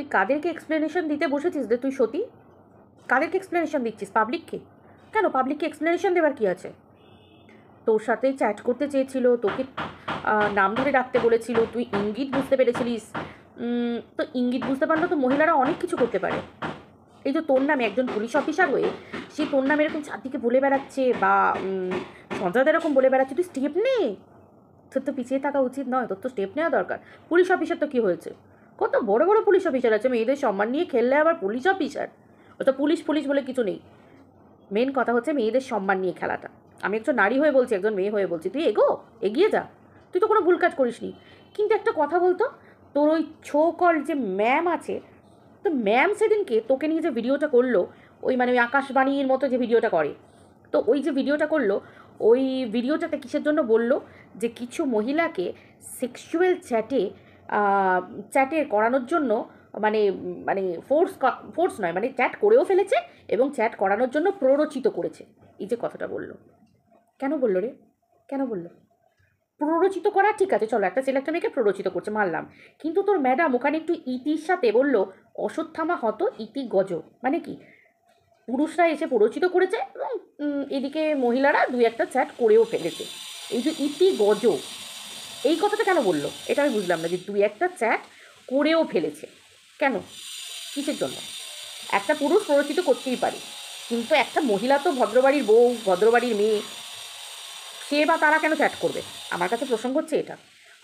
তুই কাদেরকে এক্সপ্লেনেশন দিতে বসেছিস রে তুই সতী কাদেরকে এক্সপ্লেনেশন দিচ্ছিস পাবলিককে কেন পাবলিককে এক্সপ্লেনেশন দেওয়ার কী আছে তোর সাথে চ্যাট করতে চেয়েছিল তোকে নাম ধরে ডাকতে বলেছিল তুই ইঙ্গিত বুঝতে পেরেছিলিস তো ইঙ্গিত বুঝতে পারলে তো মহিলারা অনেক কিছু করতে পারে এই যে তোর নামে একজন পুলিশ অফিসার হয়ে সে তোর নামে এরকম চারদিকে বলে বেড়াচ্ছে বা সন্ত্রাস এরকম বলে বেড়াচ্ছে তুই স্টেপ নে তোর তো পিছিয়ে থাকা উচিত নয় তোর তো স্টেপ নেওয়া দরকার পুলিশ অফিসার তো কী হয়েছে কত বড় বড় পুলিশ অফিসার আছে মেয়েদের সম্মান নিয়ে খেললে আবার পুলিশ অফিসার ও তো পুলিশ পুলিশ বলে কিছু নেই মেন কথা হচ্ছে মেয়েদের সম্মান নিয়ে খেলাটা আমি একজন নারী হয়ে বলছি একজন মেয়ে হয়ে বলছি তুই এগো এগিয়ে যা তুই তো কোনো ভুল কাজ করিস নি কিন্তু একটা কথা বলতো তোর ওই ছো কল যে ম্যাম আছে তো ম্যাম সেদিনকে তোকে নিয়ে যে ভিডিওটা করলো ওই মানে ওই আকাশবাণীর মতো যে ভিডিওটা করে তো ওই যে ভিডিওটা করলো ওই ভিডিওটাতে কিসের জন্য বলল যে কিছু মহিলাকে সেক্সুয়াল চ্যাটে চ্যাটে করানোর জন্য মানে মানে ফোর্স ফোর্স নয় মানে চ্যাট করেও ফেলেছে এবং চ্যাট করানোর জন্য প্ররোচিত করেছে এই যে কথাটা বলল কেন বললো রে কেন বললো প্ররোচিত করা ঠিক আছে চলো একটা ছেলে একটা মেয়েকে প্ররোচিত করছে মারলাম কিন্তু তোর ম্যাডাম ওখানে একটু ইতির সাথে বলল অশ্বত্থামা হত ইতি গজ মানে কি পুরুষরা এসে প্ররোচিত করেছে এবং এদিকে মহিলারা দুই একটা চ্যাট করেও ফেলেছে এই যে ইতি গজ এই কথাটা কেন বললো এটা আমি বুঝলাম না যে দুই একটা চ্যাট করেও ফেলেছে কেন কিসের জন্য একটা পুরুষ প্ররোচিত করতেই পারে কিন্তু একটা মহিলা তো ভদ্রবাড়ির বউ ভদ্রবাড়ির মেয়ে সে বা তারা কেন চ্যাট করবে আমার কাছে প্রসঙ্গ হচ্ছে এটা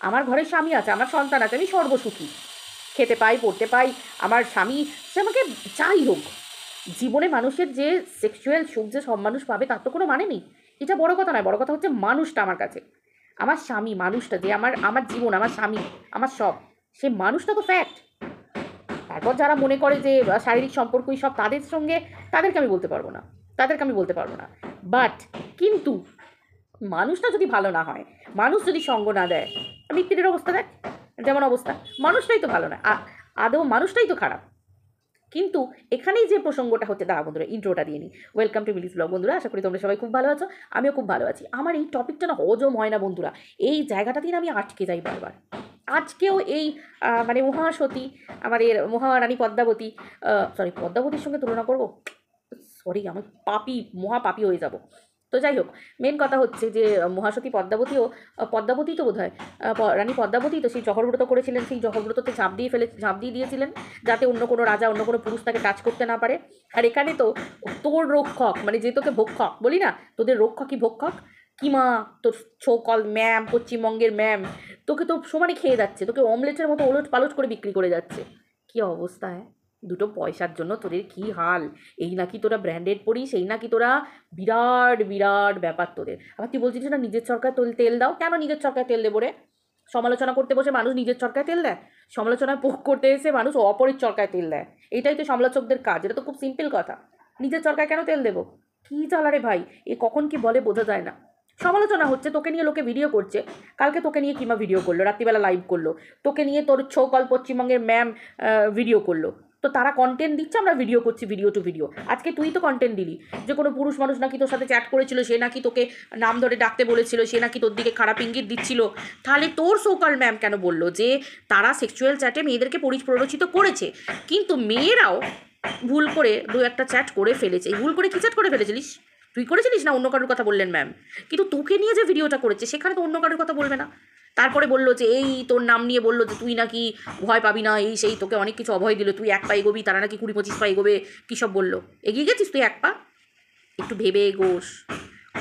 আমার ঘরে স্বামী আছে আমার সন্তান আছে আমি সর্বসুখী খেতে পাই পড়তে পাই আমার স্বামী সে আমাকে চাই হোক জীবনে মানুষের যে সেক্সুয়াল সুখ যে সব মানুষ পাবে তার তো কোনো মানে নেই এটা বড় কথা নয় বড় কথা হচ্ছে মানুষটা আমার কাছে আমার স্বামী মানুষটা যে আমার আমার জীবন আমার স্বামী আমার সব সে মানুষটা তো ফ্যাক্ট তারপর যারা মনে করে যে শারীরিক সম্পর্কই সব তাদের সঙ্গে তাদেরকে আমি বলতে পারবো না তাদেরকে আমি বলতে পারবো না বাট কিন্তু মানুষটা যদি ভালো না হয় মানুষ যদি সঙ্গ না দেয় আমি অবস্থা দেখ যেমন অবস্থা মানুষটাই তো ভালো না আদৌ মানুষটাই তো খারাপ কিন্তু এখানেই যে প্রসঙ্গটা হচ্ছে দাঁড়া বন্ধুরা ইন্ট্রোটা দিয়ে নিই ওয়েলকাম টু মিলিস ব্লগ বন্ধুরা আশা করি তোমরা সবাই খুব ভালো আছো আমিও খুব ভালো আছি আমার এই টপিকটা না হজম হয় না বন্ধুরা এই জায়গাটা দিন আমি আটকে যাই বারবার আজকেও এই মানে মহাসতী আমাদের মহারানী পদ্মাবতী সরি পদ্মাবতীর সঙ্গে তুলনা করব সরি আমি পাপি মহাপাপি হয়ে যাব তো যাই হোক মেন কথা হচ্ছে যে মহাসতী পদ্মাবতীও পদ্মাবতী তো বোধ হয় রানী পদ্মাবতী তো সেই জহরব্রত করেছিলেন সেই জহরব্রততে ঝাঁপ দিয়ে ফেলে ঝাঁপ দিয়ে দিয়েছিলেন যাতে অন্য কোনো রাজা অন্য কোনো পুরুষ তাকে টাচ করতে না পারে আর এখানে তো তোর রক্ষক মানে যে তোকে ভক্ষক বলি না তোদের রক্ষকই ভক্ষক কিমা তোর ছোকল ম্যাম পশ্চিমবঙ্গের ম্যাম তোকে তো সমানে খেয়ে যাচ্ছে তোকে অমলেটের মতো ওলট পালট করে বিক্রি করে যাচ্ছে কী অবস্থা হ্যাঁ দুটো পয়সার জন্য তোদের কী হাল এই নাকি তোরা ব্র্যান্ডেড পড়িস এই নাকি তোরা বিরাট বিরাট ব্যাপার তোদের আবার তুই বলছিস না নিজের চরকায় তোল তেল দাও কেন নিজের চরকায় তেল দেবো রে সমালোচনা করতে বসে মানুষ নিজের চরকায় তেল দেয় সমালোচনায় পোক করতে এসে মানুষ অপরের চরকায় তেল দেয় এটাই তো সমালোচকদের কাজ এটা তো খুব সিম্পল কথা নিজের চরকায় কেন তেল দেবো কী চালা রে ভাই এ কখন কি বলে বোঝা যায় না সমালোচনা হচ্ছে তোকে নিয়ে লোকে ভিডিও করছে কালকে তোকে নিয়ে কিমা ভিডিও করলো রাত্রিবেলা লাইভ করলো তোকে নিয়ে তোর ছৌকল পশ্চিমবঙ্গের ম্যাম ভিডিও করলো তো তারা কন্টেন্ট দিচ্ছে আমরা ভিডিও করছি ভিডিও টু ভিডিও আজকে তুই তো কন্টেন্ট দিলি যে কোনো পুরুষ মানুষ নাকি তোর সাথে চ্যাট করেছিল সে নাকি তোকে নাম ধরে ডাকতে বলেছিল সে নাকি তোর দিকে খারাপ ইঙ্গিত দিচ্ছিল তাহলে তোর সোকাল ম্যাম কেন বলল যে তারা সেক্সুয়াল চ্যাটে মেয়েদেরকে প্ররোচিত করেছে কিন্তু মেয়েরাও ভুল করে দু একটা চ্যাট করে ফেলেছে ভুল করে কী চ্যাট করে ফেলেছিলিস তুই করেছিলিস না অন্য কারোর কথা বললেন ম্যাম কিন্তু তোকে নিয়ে যে ভিডিওটা করেছে সেখানে তো অন্য কারোর কথা বলবে না তারপরে বললো যে এই তোর নাম নিয়ে বললো যে তুই নাকি ভয় পাবি না এই সেই তোকে অনেক কিছু অভয় দিল তুই এক পা এগোবি তারা নাকি কুড়ি পঁচিশ পা এগোবে কী সব বললো এগিয়ে গেছিস তুই এক পা একটু ভেবে এগোস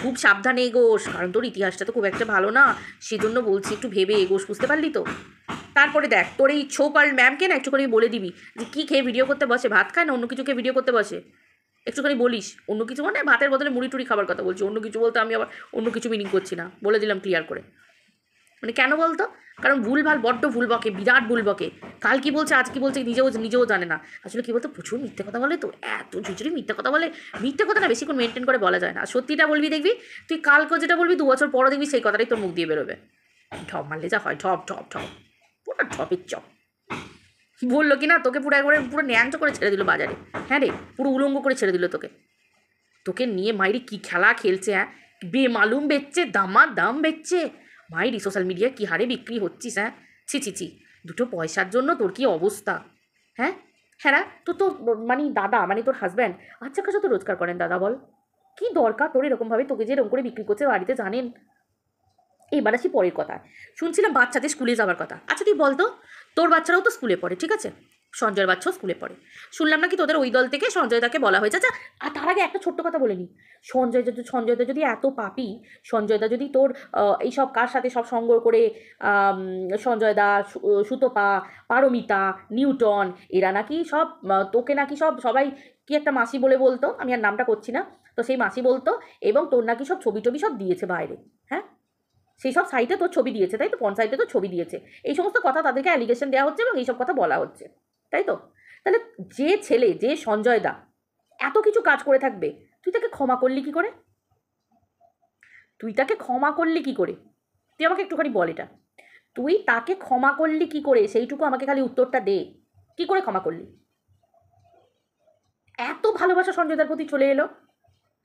খুব সাবধানে এগোস কারণ তোর ইতিহাসটা তো খুব একটা ভালো না সেজন্য বলছি একটু ভেবে এগোস বুঝতে পারলি তো তারপরে দেখ তোর এই ছোপাল ম্যামকে না একটুখানি বলে দিবি যে কী খেয়ে ভিডিও করতে বসে ভাত খায় না অন্য কিছু খেয়ে ভিডিও করতে বসে একটুখানি বলিস অন্য কিছু মানে ভাতের বদলে মুড়ি টুড়ি খাবার কথা বলছি অন্য কিছু বলতে আমি আবার অন্য কিছু মিনিং করছি না বলে দিলাম ক্লিয়ার করে মানে কেন বলতো কারণ ভুলভাল বড্ড ভুল বকে বিরাট ভুল বকে কাল কী বলছে আজ কী বলছে নিজেও নিজেও জানে না আসলে কী বলতো প্রচুর মিথ্যে কথা বলে তো এত ঝুঁচুরি মিথ্যে কথা বলে মিথ্যে কথাটা বেশিক্ষণ মেনটেন করে বলা যায় না সত্যিটা বলবি দেখবি তুই কালকে যেটা বলবি দু বছর পরে দেখবি সেই কথাটাই তোর মুখ দিয়ে বেরোবে ঠপ মারলে যা হয় ঠপ ঠপ ঠপ পুরো ঠপের চপ বললো কি না তোকে পুরো একবারে পুরো ন্যাংচ করে ছেড়ে দিল বাজারে হ্যাঁ রে পুরো উলঙ্গ করে ছেড়ে দিল তোকে তোকে নিয়ে মাইরি কী খেলা খেলছে হ্যাঁ বেমালুম বেচছে দামা দাম বেচছে ভাইরি সোশ্যাল মিডিয়ায় কী হারে বিক্রি হচ্ছিস হ্যাঁ ছি ছি ছি দুটো পয়সার জন্য তোর কি অবস্থা হ্যাঁ হ্যাঁ তোর তো মানে দাদা মানে তোর হাজব্যান্ড আচ্ছা কাছে তো রোজগার করেন দাদা বল কি দরকার তোর এরকমভাবে তোকে যে এরকম করে বিক্রি করছে বাড়িতে জানেন এইবার আসি পরের কথা শুনছিলাম বাচ্চাদের স্কুলে যাওয়ার কথা আচ্ছা তুই বলতো তোর বাচ্চারাও তো স্কুলে পড়ে ঠিক আছে সঞ্জয় বাচ্চাও স্কুলে পড়ে শুনলাম নাকি তোদের ওই দল থেকে সঞ্জয় দাকে বলা হয়েছে আচ্ছা আর তার আগে একটা ছোট্ট কথা বলে নিই সঞ্জয় সঞ্জয়দা যদি এত পাপি সঞ্জয়দা যদি তোর এই সব কার সাথে সব সঙ্গ করে সঞ্জয়দা সুতপা পারমিতা নিউটন এরা নাকি সব তোকে নাকি সব সবাই কি একটা মাসি বলে বলতো আমি আর নামটা করছি না তো সেই মাসি বলতো এবং তোর নাকি সব ছবি টবি সব দিয়েছে বাইরে হ্যাঁ সেই সব সাইটে তোর ছবি দিয়েছে তাই তো পঞ্চায়েতে তো ছবি দিয়েছে এই সমস্ত কথা তাদেরকে অ্যালিগেশন দেওয়া হচ্ছে এবং এইসব কথা বলা হচ্ছে তাই তো তাহলে যে ছেলে যে সঞ্জয় দা এত কিছু কাজ করে থাকবে তুই তাকে ক্ষমা করলি কি করে তুই তাকে ক্ষমা করলি কি করে তুই আমাকে একটুখানি বল এটা তুই তাকে ক্ষমা করলি কি করে সেইটুকু আমাকে খালি উত্তরটা দে কি করে ক্ষমা করলি এত ভালোবাসা সঞ্জয়দার প্রতি চলে এলো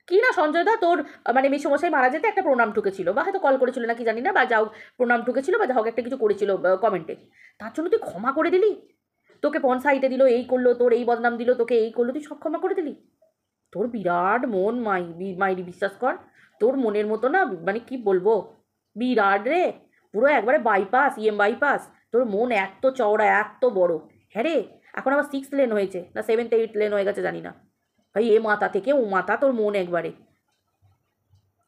কি না সঞ্জয়দা তোর মানে মশাই মারা যেতে একটা প্রণাম ঠুকেছিল বা হয়তো কল করেছিল না কি জানি না বা যাও প্রণাম ঠুকেছিল বা যা হোক একটা কিছু করেছিল কমেন্টে তার জন্য তুই ক্ষমা করে দিলি তোকে পনসাইতে দিল এই করলো তোর এই বদনাম দিল তোকে এই করলো তুই সব ক্ষমা করে দিলি তোর বিরাট মন মাই মাইরি বিশ্বাস কর তোর মনের মতো না মানে কি বলবো বিরাট রে পুরো একবারে বাইপাস ইএম বাইপাস তোর মন এত চওড়া এত বড় হ্যাঁ রে এখন আবার সিক্স লেন হয়েছে না সেভেন্থ এইট লেন হয়ে গেছে জানি না ভাই এ মাথা থেকে ও মাথা তোর মন একবারে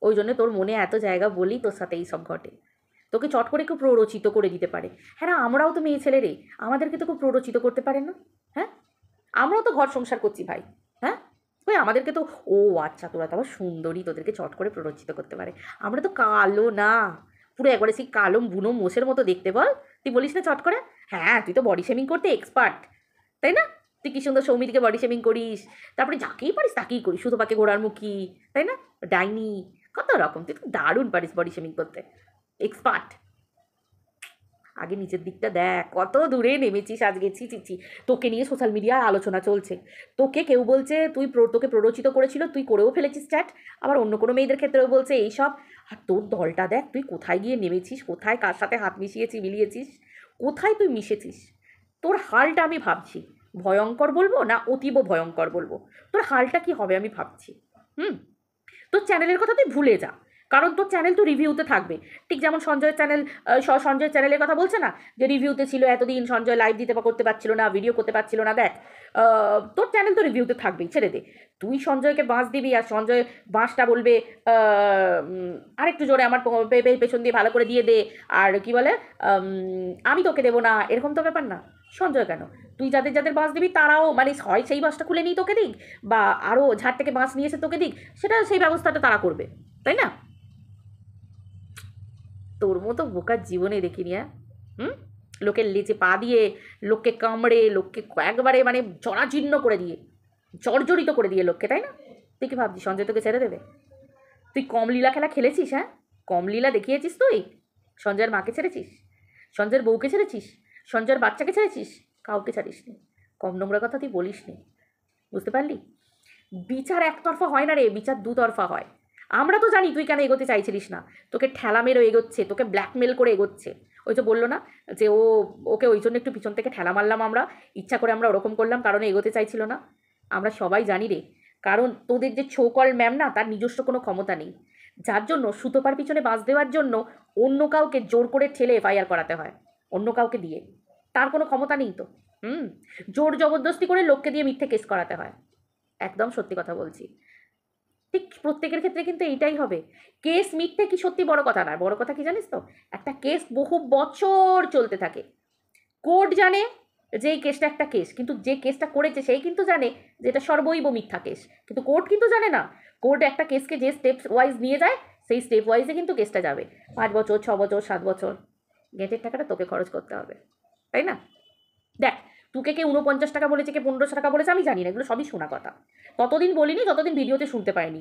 ওই জন্য তোর মনে এত জায়গা বলি তোর সাথে এই সব ঘটে তোকে চট করে কেউ প্ররোচিত করে দিতে পারে হ্যাঁ না আমরাও তো মেয়ে ছেলেরে আমাদেরকে তো কেউ প্ররোচিত করতে পারে না হ্যাঁ আমরাও তো ঘর সংসার করছি ভাই হ্যাঁ ওই আমাদেরকে তো ও আচ্ছা তোরা তো আবার সুন্দরী তোদেরকে চট করে প্ররোচিত করতে পারে আমরা তো কালো না পুরো একবারে সেই কালো বুনো মোষের মতো দেখতে বল তুই বলিস না চট করে হ্যাঁ তুই তো বডি শেমিং করতে এক্সপার্ট তাই না তুই কি সুন্দর সৌমিতকে বডি শেমিং করিস তারপরে যাকেই পারিস তাকেই করিস শুধু পাকে ঘোড়ার মুখি তাই না ডাইনি কত রকম তুই তো দারুণ পারিস বডি শেমিং করতে এক্সপার্ট আগে নিচের দিকটা দেখ কত দূরে নেমেছিস আজ গেছি চিচি তোকে নিয়ে সোশ্যাল মিডিয়ায় আলোচনা চলছে তোকে কেউ বলছে তুই তোকে প্ররোচিত করেছিল তুই করেও ফেলেছিস চ্যাট আবার অন্য কোনো মেয়েদের ক্ষেত্রেও বলছে এইসব আর তোর দলটা দেখ তুই কোথায় গিয়ে নেমেছিস কোথায় কার সাথে হাত মিশিয়েছি মিলিয়েছিস কোথায় তুই মিশেছিস তোর হালটা আমি ভাবছি ভয়ঙ্কর বলবো না অতীব ভয়ঙ্কর বলবো তোর হালটা কি হবে আমি ভাবছি হুম তোর চ্যানেলের কথা তুই ভুলে যা কারণ তোর চ্যানেল তো রিভিউতে থাকবে ঠিক যেমন সঞ্জয়ের চ্যানেল সঞ্জয়ের চ্যানেলের কথা বলছে না যে রিভিউতে ছিল এতদিন সঞ্জয় লাইভ দিতে করতে পারছিল না ভিডিও করতে পারছিল না দেখ তোর চ্যানেল তো রিভিউতে থাকবেই ছেড়ে দে তুই সঞ্জয়কে বাঁশ দিবি আর সঞ্জয় বাঁশটা বলবে আরেকটু জোরে আমার পেছন দিয়ে ভালো করে দিয়ে দে আর কি বলে আমি তোকে দেবো না এরকম তো ব্যাপার না সঞ্জয় কেন তুই যাদের যাদের বাঁশ দিবি তারাও মানে হয় সেই বাসটা খুলে নিই তোকে দিক বা আরও ঝাড় থেকে বাঁশ নিয়ে এসে তোকে দিক সেটা সেই ব্যবস্থাটা তারা করবে তাই না তোর মতো বোকার জীবনে দেখিনি হ্যাঁ হুম লোকের লেচে পা দিয়ে লোককে কামড়ে লোককে একবারে মানে জরাজীর্ণ করে দিয়ে জর্জরিত করে দিয়ে লোককে তাই না তুই কি ভাবছিস সঞ্জয় তোকে ছেড়ে দেবে তুই কমলীলা খেলা খেলেছিস হ্যাঁ কমলীলা দেখিয়েছিস তুই সঞ্জয়ের মাকে ছেড়েছিস সঞ্জয়ের বউকে ছেড়েছিস সঞ্জয়ের বাচ্চাকে ছেড়েছিস কাউকে ছাড়িস নি কম নোংরা কথা তুই বলিস নি বুঝতে পারলি বিচার একতরফা হয় না রে বিচার দুতরফা হয় আমরা তো জানি তুই কেন এগোতে চাইছিলিস না তোকে ঠেলা মেরে এগোচ্ছে তোকে ব্ল্যাকমেল করে এগোচ্ছে ওই তো বললো না যে ও ওকে ওই জন্য একটু পিছন থেকে ঠেলা মারলাম আমরা ইচ্ছা করে আমরা ওরকম করলাম কারণ এগোতে চাইছিল না আমরা সবাই জানি রে কারণ তোদের যে ছৌকল ম্যাম না তার নিজস্ব কোনো ক্ষমতা নেই যার জন্য সুতোপার পিছনে বাস দেওয়ার জন্য অন্য কাউকে জোর করে ঠেলে এফআইআর করাতে হয় অন্য কাউকে দিয়ে তার কোনো ক্ষমতা নেই তো হুম জোর জবরদস্তি করে লোককে দিয়ে মিথ্যে কেস করাতে হয় একদম সত্যি কথা বলছি ঠিক প্রত্যেকের ক্ষেত্রে কিন্তু এইটাই হবে কেস মিথ্যে কি সত্যি বড় কথা না বড় কথা কি জানিস তো একটা কেস বহু বছর চলতে থাকে কোর্ট জানে যে এই কেসটা একটা কেস কিন্তু যে কেসটা করেছে সেই কিন্তু জানে যে এটা সর্বৈব মিথ্যা কেস কিন্তু কোর্ট কিন্তু জানে না কোর্ট একটা কেসকে যে স্টেপ ওয়াইজ নিয়ে যায় সেই স্টেপ ওয়াইজে কিন্তু কেসটা যাবে পাঁচ বছর ছ বছর সাত বছর গেটের টাকাটা তোকে খরচ করতে হবে তাই না দেখ তোকে কে উনপঞ্চাশ টাকা বলেছে কে পনেরোশো টাকা বলেছে আমি জানি না এগুলো সবই শোনা কথা ততদিন বলিনি ততদিন ভিডিওতে শুনতে পাইনি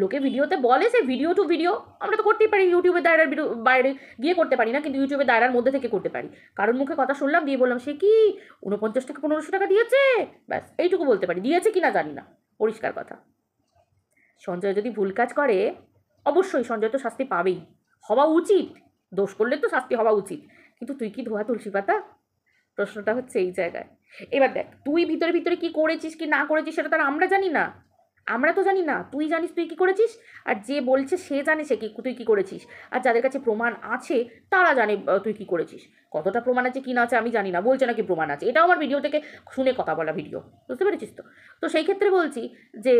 লোকে ভিডিওতে বলে সে ভিডিও টু ভিডিও আমরা তো করতেই পারি ইউটিউবের দায়রার বাইরে গিয়ে করতে পারি না কিন্তু ইউটিউবের দায়রার মধ্যে থেকে করতে পারি কারণ মুখে কথা শুনলাম দিয়ে বললাম সে কি উনপঞ্চাশ টাকা পনেরোশো টাকা দিয়েছে ব্যাস এইটুকু বলতে পারি দিয়েছে কি না জানি না পরিষ্কার কথা সঞ্জয় যদি ভুল কাজ করে অবশ্যই সঞ্জয় তো শাস্তি পাবেই হওয়া উচিত দোষ করলে তো শাস্তি হওয়া উচিত কিন্তু তুই কি ধোয়া তুলসী পাতা প্রশ্নটা হচ্ছে এই জায়গায় এবার দেখ তুই ভিতরে ভিতরে কি করেছিস কি না করেছিস সেটা আর আমরা জানি না আমরা তো জানি না তুই জানিস তুই কি করেছিস আর যে বলছে সে জানে সে কি তুই কি করেছিস আর যাদের কাছে প্রমাণ আছে তারা জানে তুই কি করেছিস কতটা প্রমাণ আছে কি না আছে আমি জানি না বলছে নাকি প্রমাণ আছে এটাও আমার ভিডিও থেকে শুনে কথা বলা ভিডিও বুঝতে পেরেছিস তো তো সেই ক্ষেত্রে বলছি যে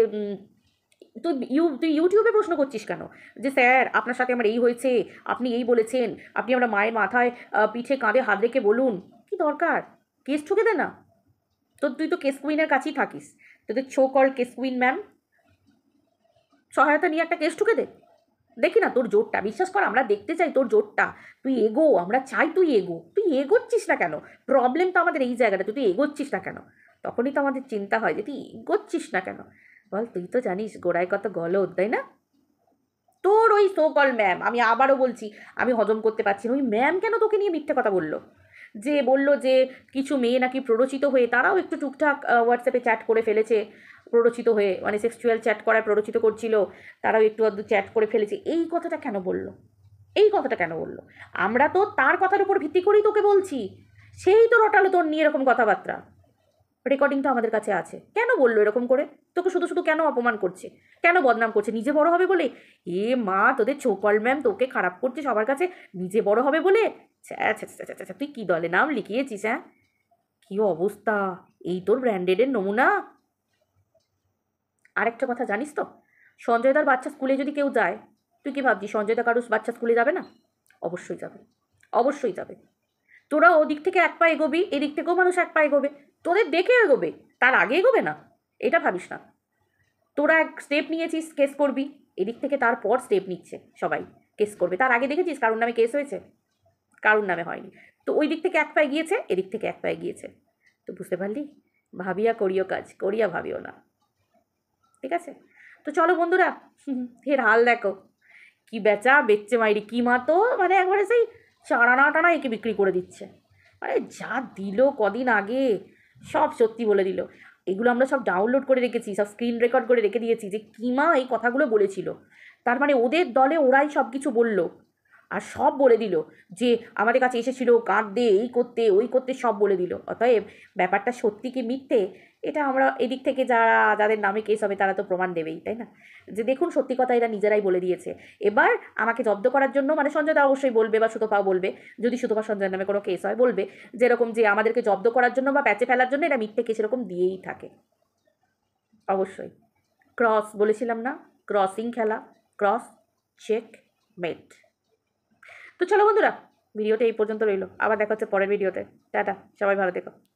তুই ইউ তুই ইউটিউবে প্রশ্ন করছিস কেন যে স্যার আপনার সাথে আমার এই হয়েছে আপনি এই বলেছেন আপনি আমরা মায়ের মাথায় পিঠে কাঁধে হাত রেখে বলুন কি দরকার কেস ঠুকে দে না তো তুই তো কেস কুইনের কাছেই থাকিস তোদের ছো কল কেস কুইন ম্যাম সহায়তা নিয়ে একটা কেস ঠুকে দে দেখি না তোর জোরটা বিশ্বাস কর আমরা দেখতে চাই তোর জোরটা তুই এগো আমরা চাই তুই এগো তুই এগোচ্ছিস না কেন প্রবলেম তো আমাদের এই জায়গাটা তুই এগোচ্ছিস না কেন তখনই তো আমাদের চিন্তা হয় যে তুই এগোচ্ছিস না কেন বল তুই তো জানিস গোড়ায় কত গলদ তাই না তোর ওই সোকল ম্যাম আমি আবারও বলছি আমি হজম করতে পারছি না ওই ম্যাম কেন তোকে নিয়ে মিথ্যে কথা বললো যে বলল যে কিছু মেয়ে নাকি প্ররোচিত হয়ে তারাও একটু টুকটাক হোয়াটসঅ্যাপে চ্যাট করে ফেলেছে প্ররোচিত হয়ে মানে সেক্সুয়াল চ্যাট করায় প্ররোচিত করছিল তারাও একটু আধটু চ্যাট করে ফেলেছে এই কথাটা কেন বলল এই কথাটা কেন বলল আমরা তো তার কথার উপর ভিত্তি করেই তোকে বলছি সেই তো রটালো তোর নিয়ে এরকম কথাবার্তা রেকর্ডিংটা আমাদের কাছে আছে কেন বললো এরকম করে তোকে শুধু শুধু কেন অপমান করছে কেন বদনাম করছে নিজে বড় হবে বলে এ মা তোদের ছোকল ম্যাম তোকে খারাপ করছে সবার কাছে নিজে বড় হবে বলে আচ্ছা আচ্ছা আচ্ছা তুই কী দলে নাম লিখিয়েছিস হ্যাঁ কী অবস্থা এই তোর ব্র্যান্ডেডের নমুনা আরেকটা কথা জানিস তো সঞ্জয় দার বাচ্চা স্কুলে যদি কেউ যায় তুই কি ভাবছিস সঞ্জয় দা কারুস বাচ্চা স্কুলে যাবে না অবশ্যই যাবে অবশ্যই যাবে তোরা ওদিক থেকে এক পা এগোবি এদিক থেকেও মানুষ এক পা এগোবে তোদের দেখে এগোবে তার আগে এগোবে না এটা ভাবিস না তোরা এক স্টেপ নিয়েছিস কেস করবি এদিক থেকে তারপর স্টেপ নিচ্ছে সবাই কেস করবে তার আগে দেখেছিস কারণ নামে কেস হয়েছে কারোর নামে হয়নি তো ওই দিক থেকে এক পায়ে গিয়েছে এদিক থেকে এক পায়ে গিয়েছে তো বুঝতে পারলি ভাবিয়া করিও কাজ করিয়া ভাবিও না ঠিক আছে তো চলো বন্ধুরা ফের হাল দেখো কি বেচা বেচছে মাইরি কি মা তো মানে একবারে সেই চাড়ানা টানা একে বিক্রি করে দিচ্ছে মানে যা দিল কদিন আগে সব সত্যি বলে দিল এগুলো আমরা সব ডাউনলোড করে রেখেছি সব স্ক্রিন রেকর্ড করে রেখে দিয়েছি যে কিমা এই কথাগুলো বলেছিল তার মানে ওদের দলে ওরাই সব কিছু বললো আর সব বলে দিল যে আমাদের কাছে এসেছিল কাঁদতে এই করতে ওই করতে সব বলে দিল অতএব ব্যাপারটা সত্যি কি মিথ্যে এটা আমরা এদিক থেকে যারা যাদের নামে কেস হবে তারা তো প্রমাণ দেবেই তাই না যে দেখুন সত্যি কথা এরা নিজেরাই বলে দিয়েছে এবার আমাকে জব্দ করার জন্য মানে সঞ্জয় দা অবশ্যই বলবে বা সুতপা বলবে যদি সুতপা সঞ্জয়ের নামে কোনো কেস হয় বলবে যেরকম যে আমাদেরকে জব্দ করার জন্য বা প্যাচে ফেলার জন্য এরা মিথ্যে কেস এরকম দিয়েই থাকে অবশ্যই ক্রস বলেছিলাম না ক্রসিং খেলা ক্রস চেক মেট তো চলো বন্ধুরা ভিডিওটা এই পর্যন্ত রইলো আবার দেখা হচ্ছে পরের ভিডিওতে টাটা সবাই ভালো দেখো